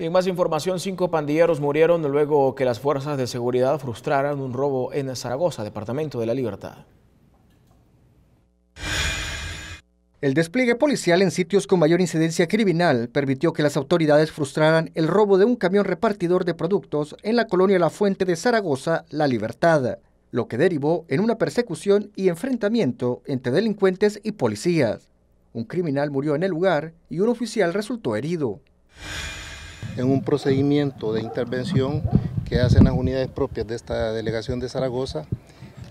En más información, cinco pandilleros murieron luego que las fuerzas de seguridad frustraran un robo en Zaragoza, Departamento de la Libertad. El despliegue policial en sitios con mayor incidencia criminal permitió que las autoridades frustraran el robo de un camión repartidor de productos en la colonia La Fuente de Zaragoza, La Libertad, lo que derivó en una persecución y enfrentamiento entre delincuentes y policías. Un criminal murió en el lugar y un oficial resultó herido en un procedimiento de intervención que hacen las unidades propias de esta delegación de Zaragoza,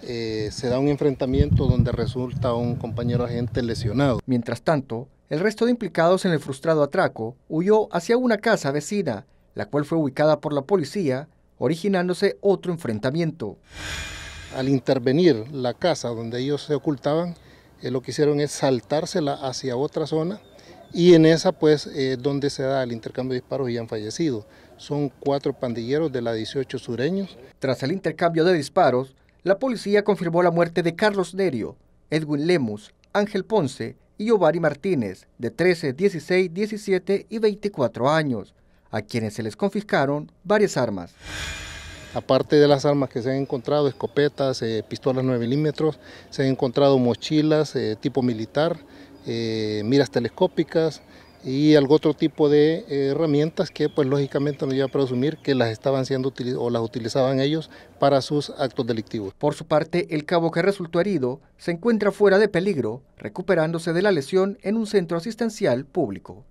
eh, se da un enfrentamiento donde resulta un compañero agente lesionado. Mientras tanto, el resto de implicados en el frustrado atraco huyó hacia una casa vecina, la cual fue ubicada por la policía, originándose otro enfrentamiento. Al intervenir la casa donde ellos se ocultaban, eh, lo que hicieron es saltársela hacia otra zona y en esa pues eh, donde se da el intercambio de disparos y han fallecido. Son cuatro pandilleros de la 18 sureños. Tras el intercambio de disparos, la policía confirmó la muerte de Carlos Nerio, Edwin Lemus, Ángel Ponce y Ovari Martínez, de 13, 16, 17 y 24 años, a quienes se les confiscaron varias armas. Aparte de las armas que se han encontrado, escopetas, eh, pistolas 9 milímetros, se han encontrado mochilas eh, tipo militar, eh, miras telescópicas y algún otro tipo de eh, herramientas que pues lógicamente nos lleva a presumir que las estaban siendo o las utilizaban ellos para sus actos delictivos. Por su parte, el cabo que resultó herido se encuentra fuera de peligro, recuperándose de la lesión en un centro asistencial público.